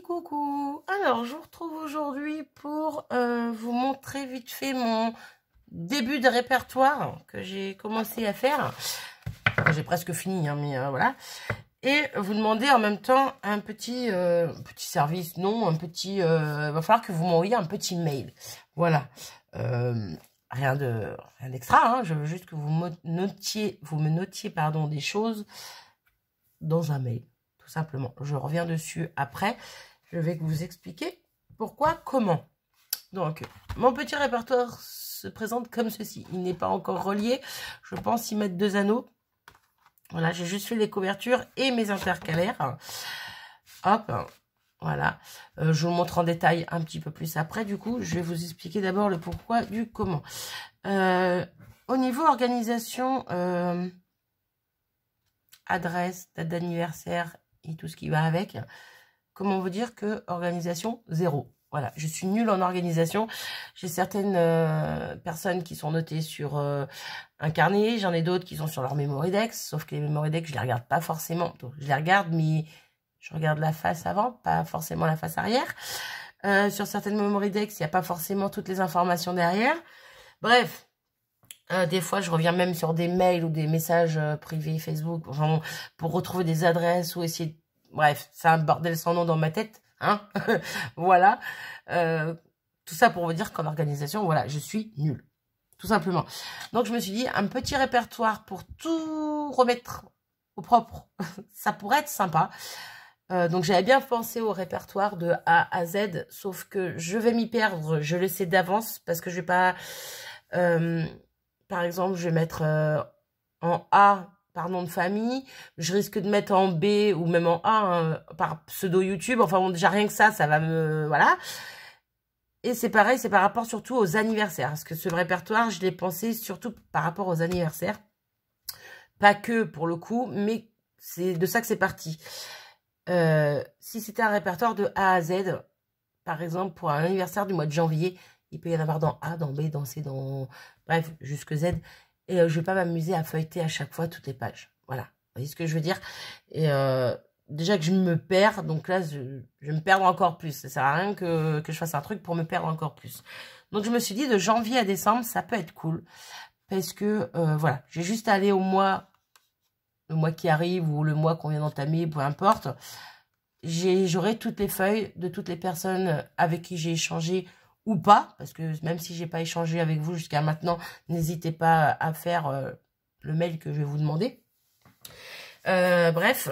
coucou Alors, je vous retrouve aujourd'hui pour euh, vous montrer vite fait mon début de répertoire que j'ai commencé à faire. J'ai presque fini, hein, mais euh, voilà. Et vous demander en même temps un petit, euh, petit service, non, un petit... il va falloir que vous m'envoyiez un petit mail. Voilà. rien de rien d'extra, hein. je veux juste que vous notiez, vous me notiez pardon, des choses dans un mail simplement. Je reviens dessus après. Je vais vous expliquer pourquoi, comment. Donc, mon petit répertoire se présente comme ceci. Il n'est pas encore relié. Je pense y mettre deux anneaux. Voilà, j'ai juste fait les couvertures et mes intercalaires. Hop, voilà. Euh, je vous montre en détail un petit peu plus après. Du coup, je vais vous expliquer d'abord le pourquoi du comment. Euh, au niveau organisation, euh, adresse, date d'anniversaire et tout ce qui va avec. Comment vous dire que organisation zéro. Voilà, je suis nulle en organisation. J'ai certaines euh, personnes qui sont notées sur euh, un carnet, j'en ai d'autres qui sont sur leur dex sauf que les dex je les regarde pas forcément. je les regarde, mais je regarde la face avant, pas forcément la face arrière. Euh, sur certaines dex il n'y a pas forcément toutes les informations derrière. Bref, euh, des fois, je reviens même sur des mails ou des messages euh, privés Facebook pour retrouver des adresses ou essayer... De... Bref, c'est un bordel sans nom dans ma tête. Hein voilà. Euh, tout ça pour vous dire qu'en organisation, voilà, je suis nulle. Tout simplement. Donc, je me suis dit, un petit répertoire pour tout remettre au propre, ça pourrait être sympa. donc j'avais bien pensé au répertoire de A à Z, sauf que je vais m'y perdre, je le sais d'avance, parce que je vais pas... Par exemple, je vais mettre euh, en A par nom de famille, je risque de mettre en B ou même en A hein, par pseudo YouTube. Enfin bon, déjà rien que ça, ça va me... Voilà. Et c'est pareil, c'est par rapport surtout aux anniversaires. Parce que ce répertoire, je l'ai pensé surtout par rapport aux anniversaires. Pas que pour le coup, mais c'est de ça que c'est parti. Euh, si c'était un répertoire de A à Z, par exemple pour un anniversaire du mois de janvier, il peut y en avoir dans A, dans B, dans C, dans... Bref, jusque Z. Et euh, je ne vais pas m'amuser à feuilleter à chaque fois toutes les pages. Voilà. Vous voyez ce que je veux dire Et euh, déjà que je me perds, donc là, je, vais me perdre encore plus. Ça ne sert à rien que, je fasse un truc pour me perdre encore plus. Donc, je me suis dit, de janvier à décembre, ça peut être cool. Parce que, euh, voilà, j'ai juste allé aller au mois, le mois qui arrive ou le mois qu'on vient d'entamer, peu importe. J'aurai toutes les feuilles de toutes les personnes avec qui j'ai échangé ou pas, parce que même si j'ai pas échangé avec vous jusqu'à maintenant, n'hésitez pas à faire euh, le mail que je vais vous demander. Euh, bref,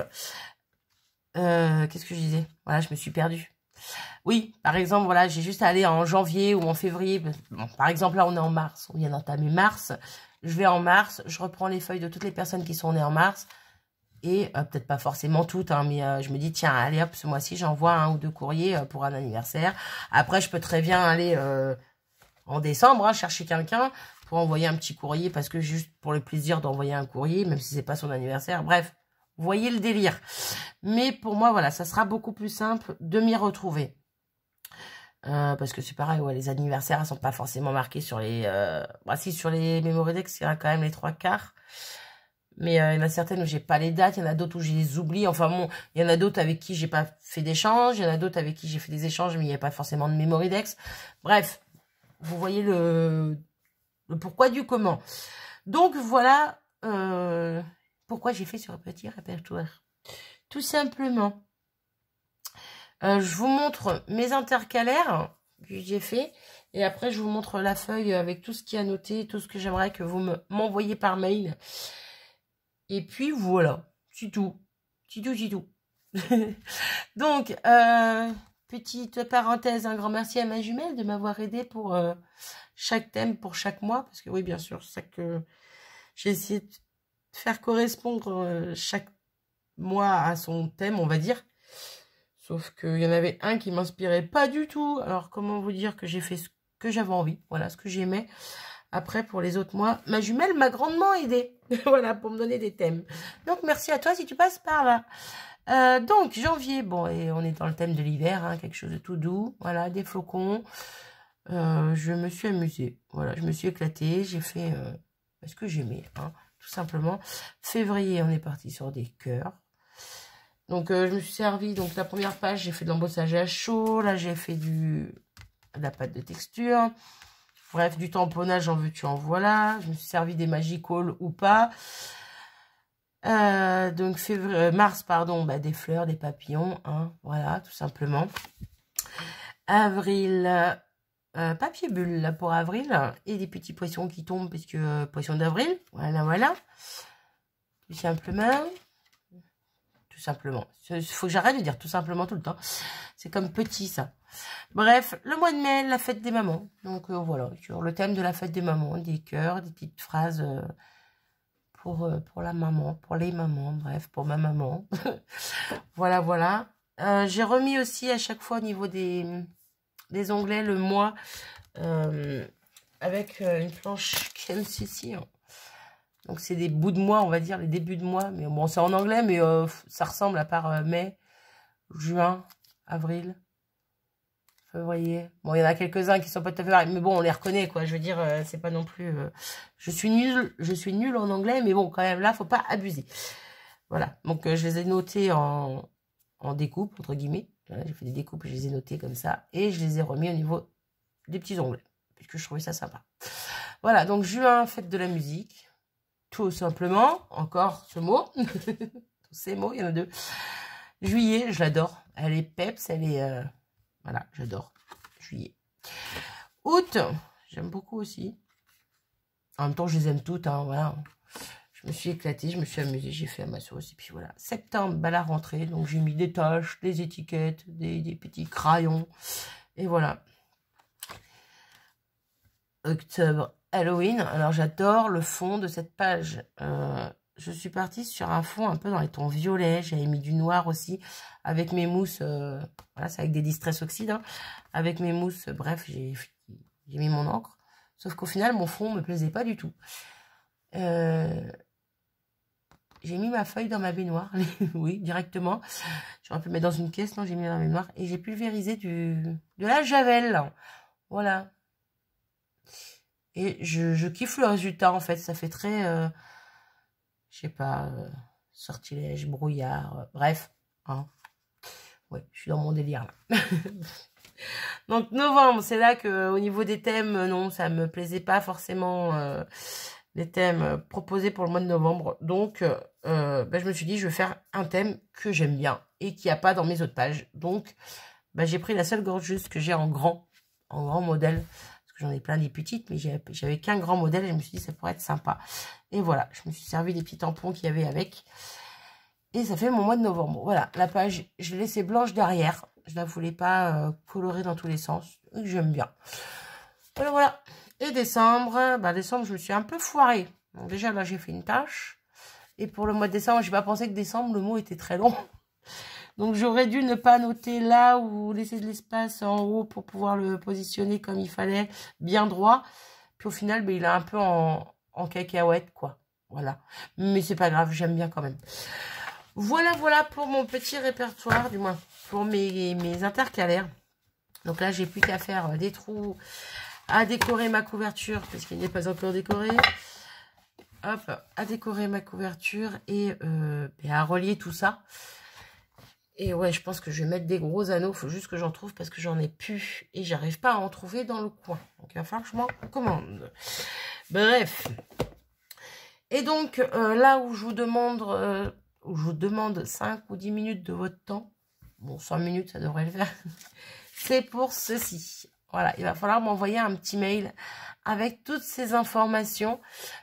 euh, qu'est-ce que je disais Voilà, je me suis perdue. Oui, par exemple, voilà, j'ai juste allé en janvier ou en février. par exemple, là, on est en mars, on vient d'entamer mars. Je vais en mars, je reprends les feuilles de toutes les personnes qui sont nées en mars. Et euh, peut-être pas forcément toutes, hein, mais euh, je me dis, tiens, allez hop, ce mois-ci, j'envoie un ou deux courriers euh, pour un anniversaire. Après, je peux très bien aller en décembre hein, chercher quelqu'un pour envoyer un petit courrier, parce que juste pour le plaisir d'envoyer un courrier, même si c'est pas son anniversaire, bref, vous voyez le délire. Mais pour moi, voilà, ça sera beaucoup plus simple de m'y retrouver. parce que c'est pareil, les anniversaires ne sont pas forcément marqués sur les... voici bah, si, sur les il y a quand même les trois quarts mais euh, il y en a certaines où j'ai pas les dates, il y en a d'autres où je les oublie. Enfin bon, il y en a d'autres avec qui j'ai pas fait d'échange, il y en a d'autres avec qui j'ai fait des échanges, mais il n'y a pas forcément de memory dex. Bref, vous voyez le, pourquoi du comment. Donc voilà euh, pourquoi j'ai fait ce petit répertoire. Tout simplement. Euh, je vous montre mes intercalaires que j'ai fait. Et après, je vous montre la feuille avec tout ce qui a noté, tout ce que j'aimerais que vous m'envoyiez par mail. Et puis voilà, c'est tout. C'est tout, c'est tout. Donc, euh, petite parenthèse, un grand merci à ma jumelle de m'avoir aidé pour euh, chaque thème, pour chaque mois. Parce que oui, bien sûr, c'est ça que j'ai essayé de faire correspondre euh, chaque mois à son thème, on va dire. Sauf qu'il y en avait un qui m'inspirait pas du tout. Alors, comment vous dire que j'ai fait ce que j'avais envie, voilà, ce que j'aimais. Après, pour les autres mois, ma jumelle m'a grandement aidée. voilà, pour me donner des thèmes. Donc, merci à toi si tu passes par là. Euh, donc, janvier, bon, et on est dans le thème de l'hiver, hein, quelque chose de tout doux. Voilà, des flocons. Euh, je me suis amusée. Voilà, je me suis éclatée. J'ai fait parce euh, ce que j'aimais, hein, tout simplement. Février, on est parti sur des cœurs. Donc, je me suis servi. Donc, la première page, j'ai fait de l'embossage à chaud. Là, j'ai fait du, de la pâte de texture. Bref, du tamponnage, en veux-tu, en voilà. Je me suis servi des magicals ou pas. Euh, donc, euh, mars, pardon, bah, des fleurs, des papillons, hein, voilà, tout simplement. Avril, euh, papier bulle pour avril et des petits poissons qui tombent puisque que d'avril, voilà, voilà, tout simplement simplement. Il faut que j'arrête de dire tout simplement tout le temps. C'est comme petit, ça. Bref, le mois de mai, la fête des mamans. Donc euh, voilà, le thème de la fête des mamans, des cœurs, des petites phrases euh, pour, euh, pour la maman, pour les mamans, bref, pour ma maman. voilà, voilà. J'ai remis aussi à chaque fois au niveau des, des onglets le mois avec une planche qui aime ceci. Hein. Donc c'est des bouts de mois, on va dire, les débuts de mois. Mais bon, c'est en anglais, mais euh, ça ressemble à part euh, mai, juin, avril, février. Bon, il y en a quelques-uns qui sont pas tout à fait mais bon, on les reconnaît, quoi. Je veux dire, euh, c'est pas non plus... je suis nulle, je suis nulle en anglais, mais bon, quand même, là, faut pas abuser. Voilà, donc je les ai notés en, en découpe, entre guillemets. J'ai fait des découpes, je les ai notées comme ça. Et je les ai remis au niveau des petits onglets, puisque je trouvais ça sympa. Voilà, donc juin, fête de la musique tout simplement, encore ce mot, tous ces mots, il y en a deux. Juillet, je l'adore. Elle est peps, elle est... Euh, voilà, j'adore. Juillet. Août, j'aime beaucoup aussi. En même temps, je les aime toutes, hein, voilà. Je me suis éclatée, je me suis amusée, j'ai fait à ma sauce, puis voilà. Septembre, bah, la rentrée, donc j'ai mis des tâches, des étiquettes, des petits crayons, et voilà. Octobre, Halloween. Alors, j'adore le fond de cette page. Euh, je suis partie sur un fond un peu dans les tons violets. J'avais mis du noir aussi avec mes mousses. Euh, voilà, c'est avec des distress oxydes. Hein. Avec mes mousses, bref, j'ai mis mon encre. Sauf qu'au final, mon fond ne me plaisait pas du tout. Euh, j'ai mis ma feuille dans ma baignoire. oui, directement. J'aurais un peu mettre dans une caisse. Non, j'ai mis dans ma baignoire. Et j'ai pulvérisé du, de la javel. Voilà. Et je, kiffe le résultat, en fait. Ça fait très, je euh, je sais pas, euh, sortilège, brouillard, euh, bref. Hein. Ouais, je suis dans mon délire, là. Donc, novembre, c'est là que, au niveau des thèmes, non, ça me plaisait pas forcément les thèmes proposés pour le mois de novembre. Donc, ben, je me suis dit, je vais faire un thème que j'aime bien et qui n'y a pas dans mes autres pages. Donc, ben, j'ai pris la seule gorgeuse que j'ai en grand, en grand modèle J'en ai plein des petites, mais j'avais qu'un grand modèle. Et je me suis dit, ça pourrait être sympa. Et voilà, je me suis servi des petits tampons qu'il y avait avec. Et ça fait mon mois de novembre. Voilà, la page, je l'ai laissée blanche derrière. Je la voulais pas euh, colorer dans tous les sens. J'aime bien. Voilà, voilà. Et décembre, bah décembre, je me suis un peu foirée. déjà, là, j'ai fait une tâche. Et pour le mois de décembre, j'ai pas pensé que décembre, le mot était très long. Donc j'aurais dû ne pas noter là ou laisser de l'espace en haut pour pouvoir le positionner comme il fallait, bien droit. Puis au final, ben, il est un peu en, en cacahuète, quoi. Voilà. Mais c'est pas grave, j'aime bien quand même. Voilà, voilà pour mon petit répertoire, du moins pour mes, intercalaires. Donc là, j'ai plus qu'à faire euh, des trous, à décorer ma couverture, parce qu'il n'est pas encore décoré. Hop, à décorer ma couverture et euh, ben, à relier tout ça. Et ouais, je pense que je vais mettre des gros anneaux. Il Faut juste que j'en trouve parce que j'en ai plus. Et j'arrive pas à en trouver dans le coin. Donc, il va falloir que je m'en commande. Bref. Et donc, euh, là où je vous demande... Euh, où je vous demande 5 ou 10 minutes de votre temps. Bon, 5 minutes, ça devrait le faire. C'est pour ceci. Voilà, il va falloir m'envoyer un petit mail avec toutes ces informations.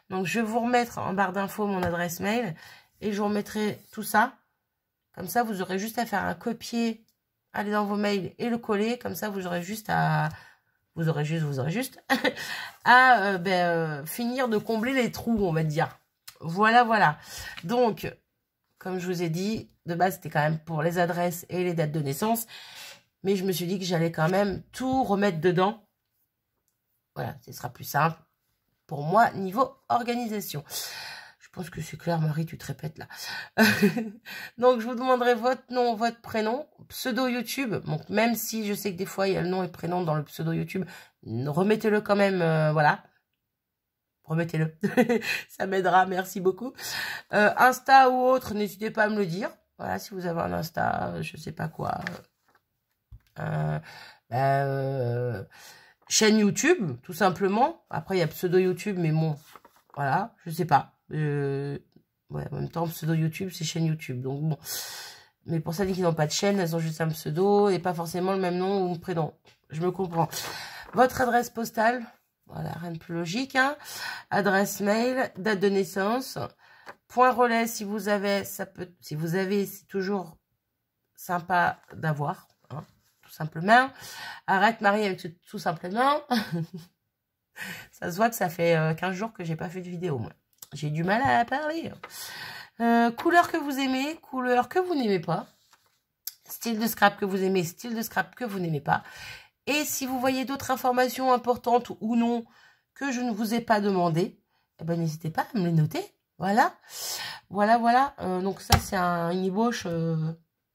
Donc, je vais vous remettre en barre d'infos mon adresse mail et je vous remettrai tout ça comme ça, vous aurez juste à faire un copier, aller dans vos mails et le coller. Comme ça, vous aurez juste à... Vous aurez juste, vous aurez juste à euh, ben, euh, finir de combler les trous, on va dire. Voilà, voilà. Donc, comme je vous ai dit, de base, c'était quand même pour les adresses et les dates de naissance. Mais je me suis dit que j'allais quand même tout remettre dedans. Voilà, ce sera plus simple pour moi niveau organisation. Je pense que c'est clair, Marie, tu te répètes là. donc, je vous demanderai votre nom, votre prénom, pseudo YouTube. Donc, même si je sais que des fois, il y a le nom et le prénom dans le pseudo YouTube, remettez-le quand même, euh, voilà. Remettez-le. Ça m'aidera, merci beaucoup. Euh, Insta ou autre, n'hésitez pas à me le dire. Voilà, si vous avez un Insta, je ne sais pas quoi. Euh, bah, chaîne YouTube, tout simplement. Après, il y a pseudo YouTube, mais bon, voilà, je ne sais pas. Euh, en même temps, pseudo YouTube, c'est chaîne YouTube. Donc bon. Mais pour ça, qui n'ont pas de chaîne, elles ont juste un pseudo et pas forcément le même nom ou prénom. Je me comprends. Votre adresse postale, voilà, rien de plus logique. Hein. Adresse mail, date de naissance. Point relais, si vous avez, ça peut, si vous avez, c'est toujours sympa d'avoir, hein, tout simplement. Arrête Marie avec tout simplement. ça se voit que ça fait 15 euh, jours que j'ai pas fait de vidéo, moi. J'ai du mal à parler. Euh, couleur que vous aimez, couleur que vous n'aimez pas. Style de scrap que vous aimez, style de scrap que vous n'aimez pas. Et si vous voyez d'autres informations importantes ou non que je ne vous ai pas demandé, eh ben, n'hésitez pas à me les noter. Voilà. Voilà, voilà. Euh, donc ça, c'est un, une ébauche euh,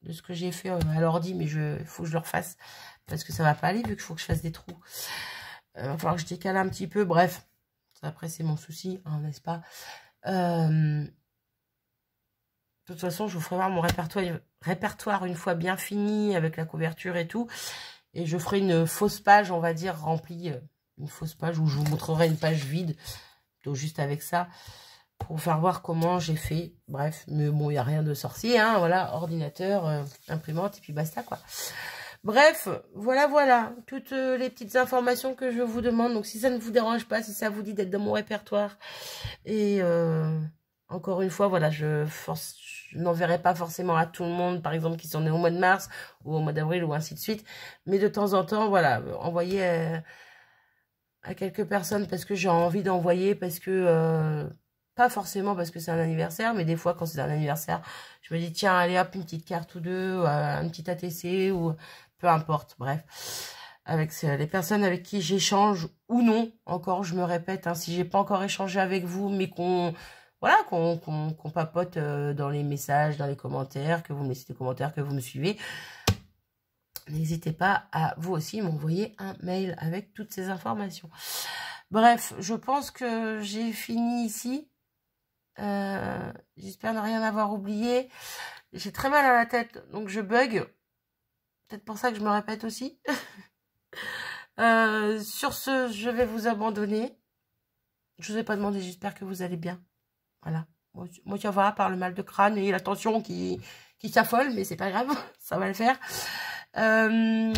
de ce que j'ai fait à l'ordi, mais il faut que je le refasse parce que ça ne va pas aller vu qu'il faut que je fasse des trous. Il va falloir que je décale un petit peu. Bref. Après, c'est mon souci, hein, n'est-ce pas euh, De toute façon, je vous ferai voir mon répertoire, répertoire une fois bien fini, avec la couverture et tout. Et je ferai une fausse page, on va dire, remplie. Euh, une fausse page où je vous montrerai une page vide. Donc, juste avec ça, pour faire voir comment j'ai fait. Bref, mais bon, il n'y a rien de sorcier. Hein, voilà, ordinateur, euh, imprimante, et puis basta, quoi. Bref, voilà, voilà, toutes euh, les petites informations que je vous demande. Donc, si ça ne vous dérange pas, si ça vous dit d'être dans mon répertoire. Et euh, encore une fois, voilà, je, n'enverrai pas forcément à tout le monde, par exemple, qui sont nés au mois de mars ou au mois d'avril ou ainsi de suite. Mais de temps en temps, voilà, envoyer euh, à, quelques personnes parce que j'ai envie d'envoyer, parce que... pas forcément parce que c'est un anniversaire, mais des fois quand c'est un anniversaire, je me dis tiens allez hop une petite carte ou deux, un petit ATC ou peu importe, bref. Avec les personnes avec qui j'échange ou non, encore je me répète, hein, si j'ai pas encore échangé avec vous, mais qu'on voilà, qu'on papote euh, dans les messages, dans les commentaires, que vous me laissez des commentaires, que vous me suivez, n'hésitez pas à vous aussi m'envoyer un mail avec toutes ces informations. Bref, je pense que j'ai fini ici. Euh, j'espère ne rien avoir oublié. J'ai très mal à la tête, donc je bug peut-être pour ça que je me répète aussi. Euh, sur ce, je vais vous abandonner. Je vous ai pas demandé, j'espère que vous allez bien. Voilà. Moi, tu ça va, par le mal de crâne et la tension qui, qui s'affole, mais c'est pas grave, ça va le faire. Euh,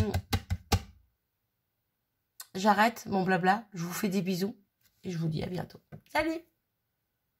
j'arrête mon blabla, je vous fais des bisous et je vous dis à bientôt. Salut